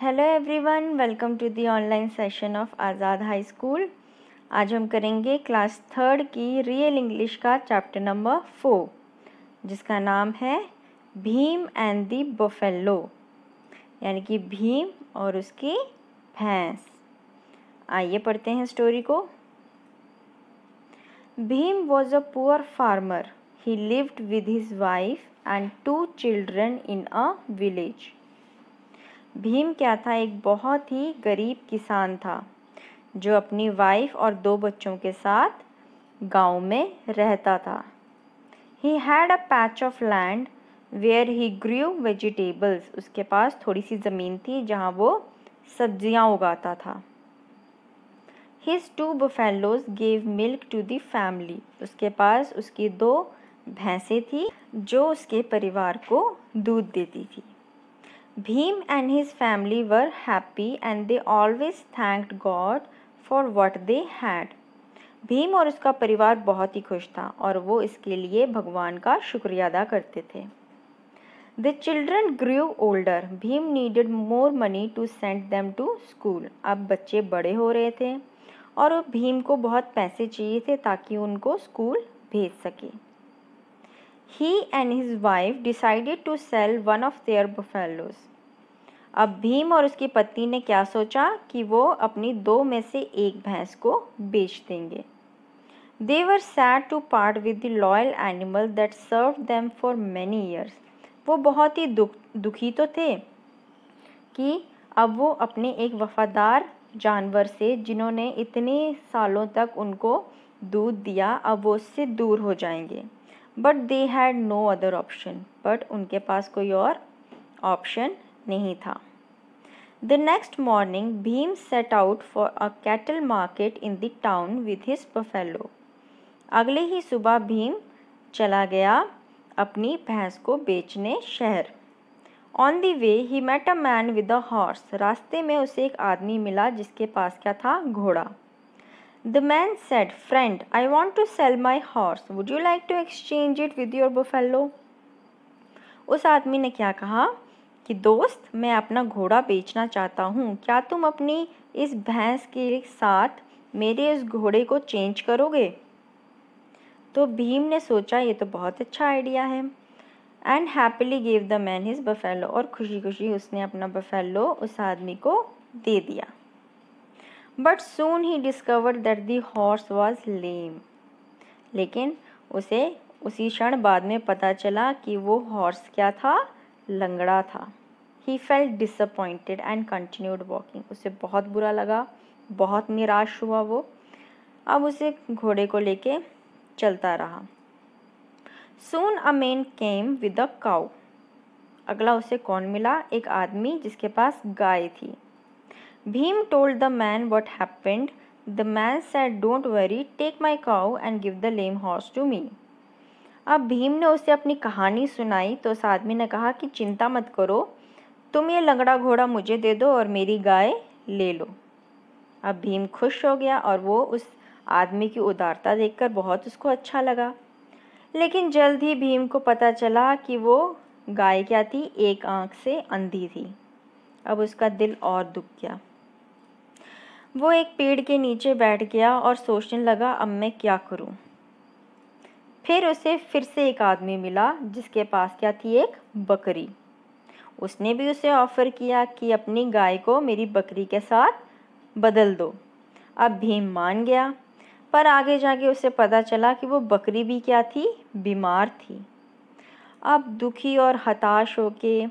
Hello everyone welcome to the online session of Azad high school आज हम करेंगे class third की रियल इंग्लिश का चैप्टर नंबर फोर जिसका नाम है भीम एंड दी बोफेलो यानी कि भीम और उसकी भैंस आइए पढ़ते हैं स्टोरी को Bhim was a poor farmer he lived with his wife and two children in a village Bhim क्या था एक बहुत ही गरीब किसान था जो अपनी वाइफ और दो बच्चों के साथ गांव में रहता था he had a patch of land where he grew vegetables उसके पास थोड़ी सी ज़मीन थी जहाँ वो सब्जियाँ उगाता था his two buffaloes gave milk to the family उसके पास उसकी दो भैंसें थी जो उसके परिवार को दूध देती थी Bhim and his family were happy and they always thanked God for what they had. Bhim और उसका परिवार बहुत ही खुश था और वो इसके लिए भगवान का शुक्रिया अदा करते थे the children grew older Bhim needed more money to send them to school अब बच्चे बड़े हो रहे थे और भीम को बहुत पैसे चाहिए थे ताकि उनको स्कूल भेज सके he and his wife decided to sell one of their buffaloes. अब भीम और उसकी पत्नी ने क्या सोचा कि वो अपनी दो में से एक भैंस को बेच देंगे they were sad to part with the loyal animal that serve them for many years वो बहुत ही दुख दुखी तो थे कि अब वो अपने एक वफ़ादार जानवर से जिन्होंने इतने सालों तक उनको दूध दिया अब वो उससे दूर हो जाएंगे but they had no other option but उनके पास कोई और ऑप्शन नहीं था the next morning Bhim set out for a cattle market in the town with his buffalo अगले ही सुबह भीम चला गया अपनी भैंस को बेचने शहर on the way he met a man with a horse रास्ते में उसे एक आदमी मिला जिसके पास क्या था घोड़ा The man said, Friend, I want to sell my horse. Would you like to exchange it with your buffalo? उस आदमी ने क्या कहा कि दोस्त मैं अपना घोड़ा बेचना चाहता हूँ क्या तुम अपनी इस भैंस के साथ मेरे इस घोड़े को चेंज करोगे तो भीम ने सोचा ये तो बहुत अच्छा आइडिया है and happily give the man his buffalo और खुशी खुशी उसने अपना बफेलो उस आदमी को दे दिया but soon he discover that the horse was lame लेकिन उसे उसी क्षण बाद में पता चला कि वो हॉर्स क्या था लंगड़ा था he felt disappointed and continued walking उसे बहुत बुरा लगा बहुत निराश हुआ वो अब उसे घोड़े को लेके चलता रहा soon a man came with a cow अगला उसे कौन मिला एक आदमी जिसके पास गाय थी Bhim told the man what happened. The man said, Don't worry, take my cow and give the lame horse to me. अब भीम ने उसे अपनी कहानी सुनाई तो उस आदमी ने कहा कि चिंता मत करो तुम ये लंगड़ा घोड़ा मुझे दे दो और मेरी गाय ले लो अब भीम खुश हो गया और वो उस आदमी की उदारता देखकर बहुत उसको अच्छा लगा लेकिन जल्द ही भीम को पता चला कि वो गाय क्या थी एक आंख से अंधी थी अब उसका दिल और दुख गया वो एक पेड़ के नीचे बैठ गया और सोचने लगा अब मैं क्या करूं। फिर उसे फिर से एक आदमी मिला जिसके पास क्या थी एक बकरी उसने भी उसे ऑफ़र किया कि अपनी गाय को मेरी बकरी के साथ बदल दो अब भीम मान गया पर आगे जाके उसे पता चला कि वो बकरी भी क्या थी बीमार थी अब दुखी और हताश होके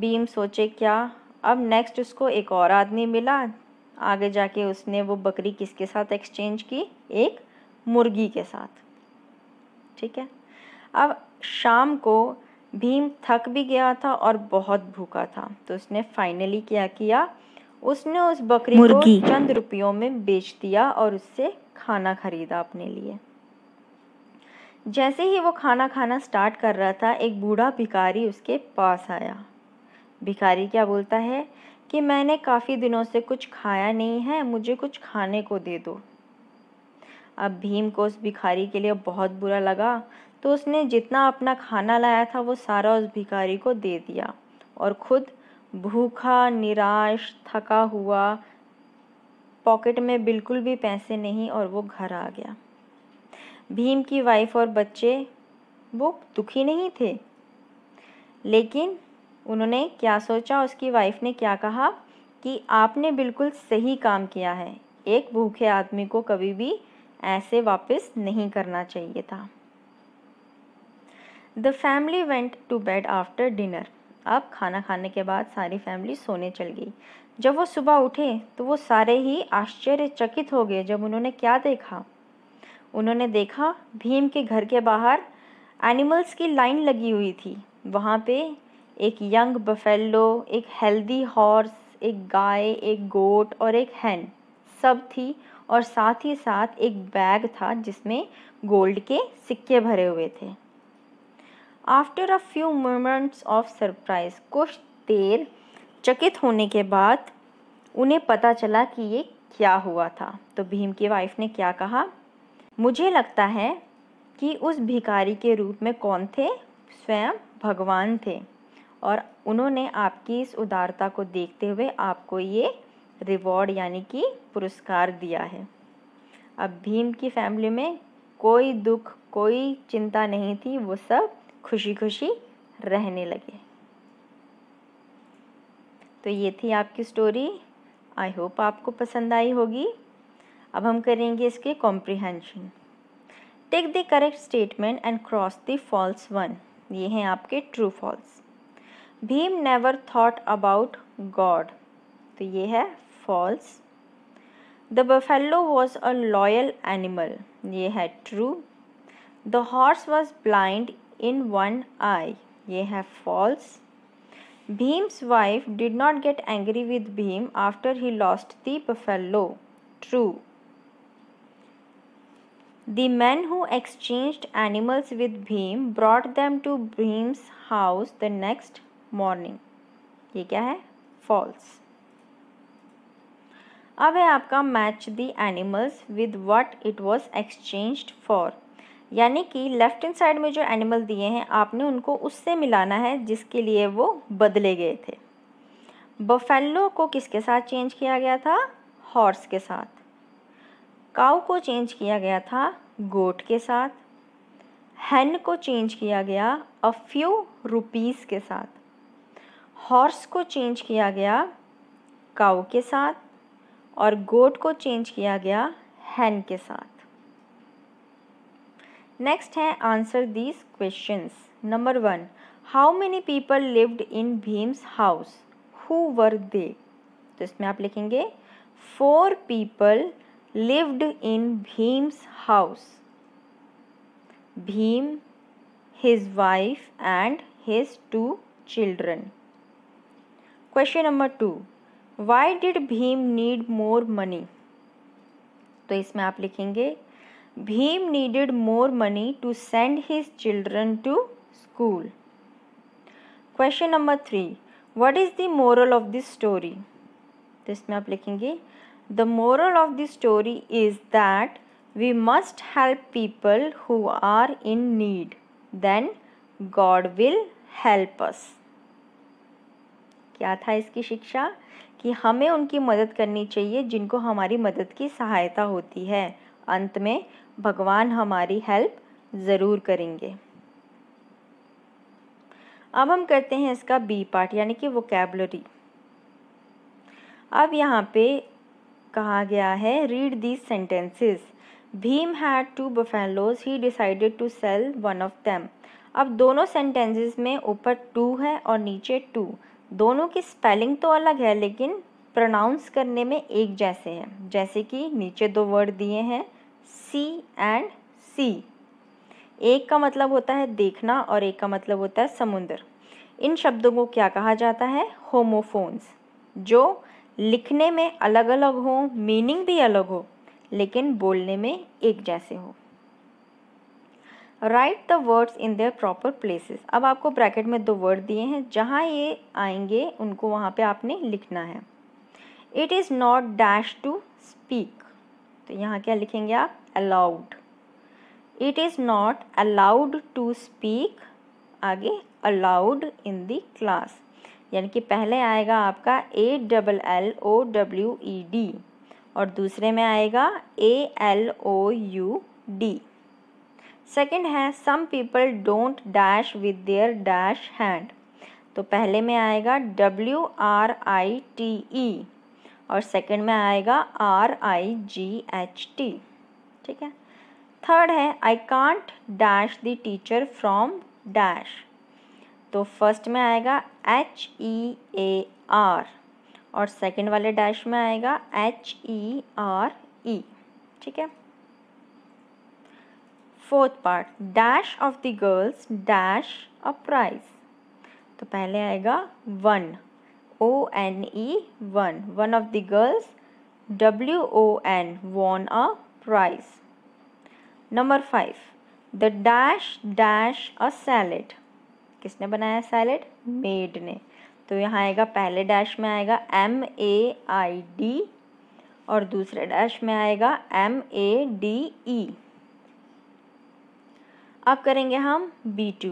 भीम सोचे क्या अब नेक्स्ट उसको एक और आदमी मिला आगे जाके उसने वो बकरी किसके साथ एक्सचेंज की एक मुर्गी के साथ ठीक है अब शाम को भीम थक भी गया था और बहुत भूखा था तो उसने फाइनली क्या किया उसने उस बकरी को चंद रुपयों में बेच दिया और उससे खाना खरीदा अपने लिए जैसे ही वो खाना खाना स्टार्ट कर रहा था एक बूढ़ा भिखारी उसके पास आया भिखारी क्या बोलता है कि मैंने काफ़ी दिनों से कुछ खाया नहीं है मुझे कुछ खाने को दे दो अब भीम को उस भिखारी के लिए बहुत बुरा लगा तो उसने जितना अपना खाना लाया था वो सारा उस भिखारी को दे दिया और खुद भूखा निराश थका हुआ पॉकेट में बिल्कुल भी पैसे नहीं और वो घर आ गया भीम की वाइफ और बच्चे वो दुखी नहीं थे लेकिन उन्होंने क्या सोचा उसकी वाइफ ने क्या कहा कि आपने बिल्कुल सही काम किया है एक भूखे आदमी को कभी भी ऐसे वापस नहीं करना चाहिए था the family went to bed after dinner अब खाना खाने के बाद सारी फैमिली सोने चल गई जब वो सुबह उठे तो वो सारे ही आश्चर्यचकित हो गए जब उन्होंने क्या देखा उन्होंने देखा भीम के घर के बाहर एनिमल्स की लाइन लगी हुई थी वहाँ पे एक यंग बफेलो एक हेल्दी हॉर्स एक गाय एक गोट और एक हैन सब थी और साथ ही साथ एक बैग था जिसमें गोल्ड के सिक्के भरे हुए थे after a few moments of surprise कुछ देर चकित होने के बाद उन्हें पता चला कि ये क्या हुआ था तो भीम की वाइफ ने क्या कहा मुझे लगता है कि उस भिखारी के रूप में कौन थे स्वयं भगवान थे और उन्होंने आपकी इस उदारता को देखते हुए आपको ये रिवॉर्ड यानी कि पुरस्कार दिया है अब भीम की फैमिली में कोई दुख कोई चिंता नहीं थी वो सब खुशी खुशी रहने लगे तो ये थी आपकी स्टोरी आई होप आपको पसंद आई होगी अब हम करेंगे इसके comprehension take the correct statement and cross the false one ये हैं आपके true false Bhim never thought about God तो ये है false the buffalo was a loyal animal ये है true the horse was blind in one eye ये है false Bhim's wife did not get angry with Bhim after he lost the buffalo true The men who exchanged animals with Bhim brought them to Bhim's house the next morning ये क्या है false अब है आपका match the animals with what it was exchanged for यानी कि left hand side में जो एनिमल दिए हैं आपने उनको उससे मिलाना है जिसके लिए वो बदले गए थे बफेलो को किसके साथ चेंज किया गया था हॉर्स के साथ काउ को चेंज किया गया था गोट के साथ हैन को चेंज किया गया अ फ्यू रुपीज़ के साथ हॉर्स को चेंज किया गया काउ के साथ और गोट को चेंज किया गया हैन के साथ नेक्स्ट है answer these questions number one how many people lived in Bhim's house who were they तो इसमें आप लिखेंगे four people lived in Bhim's house Bhim his wife and his two children question number two why did Bhim need more money तो इसमें आप लिखेंगे Bhim needed more money to send his children to school question number three what is the moral of this story तो इसमें आप लिखेंगे the moral of this story is that we must help people who are in need then God will help us क्या था इसकी शिक्षा कि हमें उनकी मदद करनी चाहिए जिनको हमारी मदद की सहायता होती है अंत में भगवान हमारी हेल्प ज़रूर करेंगे अब हम करते हैं इसका बी पार्ट यानी कि वोकेबलरी अब यहाँ पे कहा गया है read these sentences Bhim had two buffaloes he decided to sell one of them अब दोनों सेंटेंसेस में ऊपर टू है और नीचे टू दोनों की स्पेलिंग तो अलग है लेकिन प्रोनाउंस करने में एक जैसे हैं जैसे कि नीचे दो वर्ड दिए हैं सी एंड सी एक का मतलब होता है देखना और एक का मतलब होता है समुंदर इन शब्दों को क्या कहा जाता है होमोफोन्स जो लिखने में अलग अलग हो मीनिंग भी अलग हो लेकिन बोलने में एक जैसे हो write the words in their proper places अब आपको ब्रैकेट में दो वर्ड दिए हैं जहाँ ये आएंगे उनको वहाँ पे आपने लिखना है it is not dash to speak तो यहाँ क्या लिखेंगे आप allowed it is not allowed to speak आगे अलाउड इन दी क्लास यानी कि पहले आएगा आपका A double L O W E D और दूसरे में आएगा A L O U D second है some people don't dash with their dash hand तो पहले में आएगा W R I T E और सेकेंड में आएगा R I G H T ठीक है थर्ड है I can't dash the teacher from dash तो फर्स्ट में आएगा एच ई ए आर और सेकेंड वाले डैश में आएगा एच ई आर ई ठीक है fourth part dash of the girls dash a prize तो पहले आएगा one O N E one one of the girls W O N won a prize number five the dash dash a salad किसने बनाया salad made ने तो यहाँ आएगा पहले डैश में आएगा एम ए आई डी और दूसरे डैश में आएगा एम ए डी ई अब करेंगे हम B two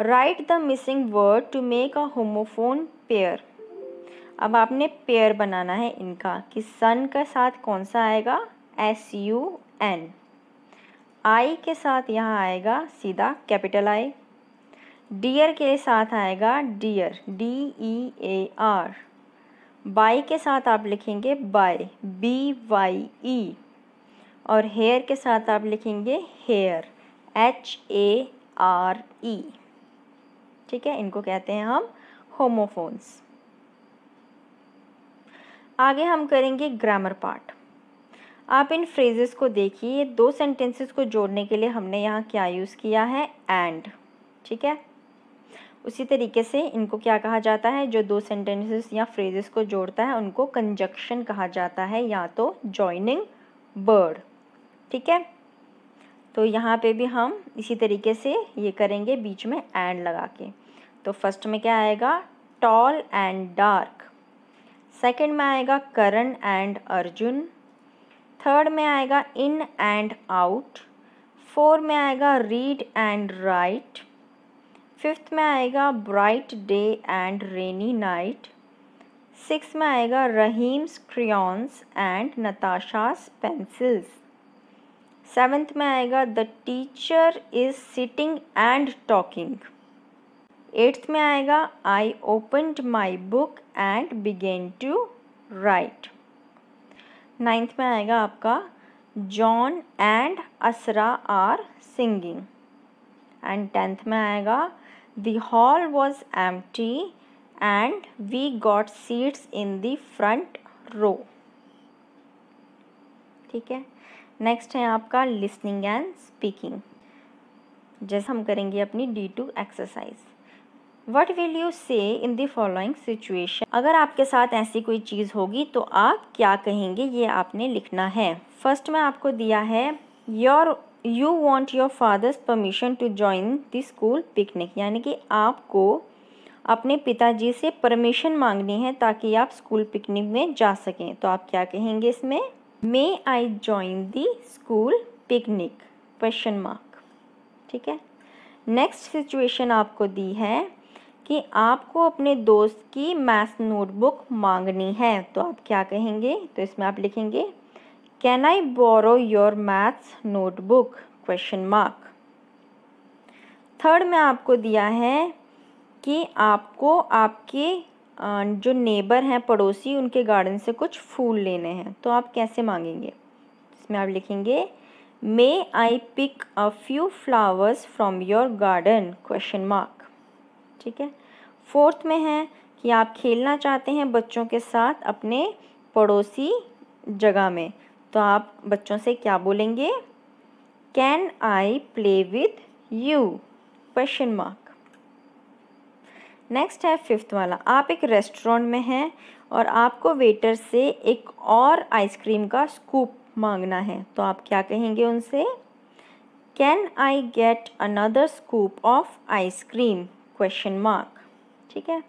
write the missing word to make a homophone pair अब आपने पेयर बनाना है इनका कि सन के साथ कौन सा आएगा एस यू एन आई के साथ यहाँ आएगा सीधा कैपिटल आई डियर के साथ आएगा dear D E A R by के साथ आप लिखेंगे बाय बी वाई ई और हेयर के साथ आप लिखेंगे hare H A R E ठीक है इनको कहते हैं हम होमोफोन्स आगे हम करेंगे ग्रामर पार्ट आप इन फ्रेजेस को देखिए दो सेंटेंसेस को जोड़ने के लिए हमने यहाँ क्या यूज़ किया है एंड ठीक है उसी तरीके से इनको क्या कहा जाता है जो दो सेंटेंसेस या फ्रेजेस को जोड़ता है उनको कंजक्शन कहा जाता है या तो जॉइनिंग वर्ड ठीक है तो यहाँ पे भी हम इसी तरीके से ये करेंगे बीच में एंड लगा के तो फर्स्ट में क्या आएगा टॉल एंड डार्क सेकंड में आएगा करण एंड अर्जुन थर्ड में आएगा इन एंड आउट फोर में आएगा रीड एंड राइट फिफ्थ में आएगा bright day and rainy night six में आएगा Rahim's crayons and Natasha's pencils seventh में आएगा the teacher is sitting and talking eighth में आएगा I opened my book and began to write ninth में आएगा आपका John and Asra are singing and tenth में आएगा the hall was empty and we got seats in the front row ठीक है next है आपका लिसनिंग एंड स्पीकिंग जैसे हम करेंगे अपनी D two exercise what will you say in the following situation अगर आपके साथ ऐसी कोई चीज़ होगी तो आप क्या कहेंगे ये आपने लिखना है फर्स्ट में आपको दिया है your you want your father's permission to join the school picnic यानी कि आपको अपने पिताजी से परमिशन मांगनी है ताकि आप स्कूल पिकनिक में जा सकें तो आप क्या कहेंगे इसमें may I join the school picnic question mark ठीक है नेक्स्ट सिचुएशन आपको दी है कि आपको अपने दोस्त की मैथ नोटबुक मांगनी है तो आप क्या कहेंगे तो इसमें आप लिखेंगे can I borrow your maths notebook question mark third में आपको दिया है कि आपको आपके जो नेबर हैं पड़ोसी उनके गार्डन से कुछ फूल लेने हैं तो आप कैसे मांगेंगे इसमें आप लिखेंगे may I pick a few flowers from your garden question mark ठीक है फोर्थ में है कि आप खेलना चाहते हैं बच्चों के साथ अपने पड़ोसी जगह में तो आप बच्चों से क्या बोलेंगे can I play with you question mark next है फिफ्थ वाला आप एक रेस्टोरेंट में हैं और आपको वेटर से एक और आइसक्रीम का स्कूप मांगना है तो आप क्या कहेंगे उनसे can I get another scoop of ice cream question mark ठीक है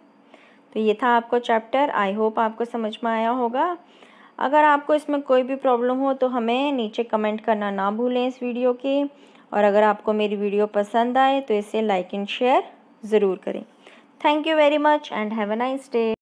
तो ये था आपको चैप्टर आई होप आपको समझ में आया होगा अगर आपको इसमें कोई भी प्रॉब्लम हो तो हमें नीचे कमेंट करना ना भूलें इस वीडियो के और अगर आपको मेरी वीडियो पसंद आए तो इसे लाइक एंड शेयर ज़रूर करें Thank you very much and have a nice day.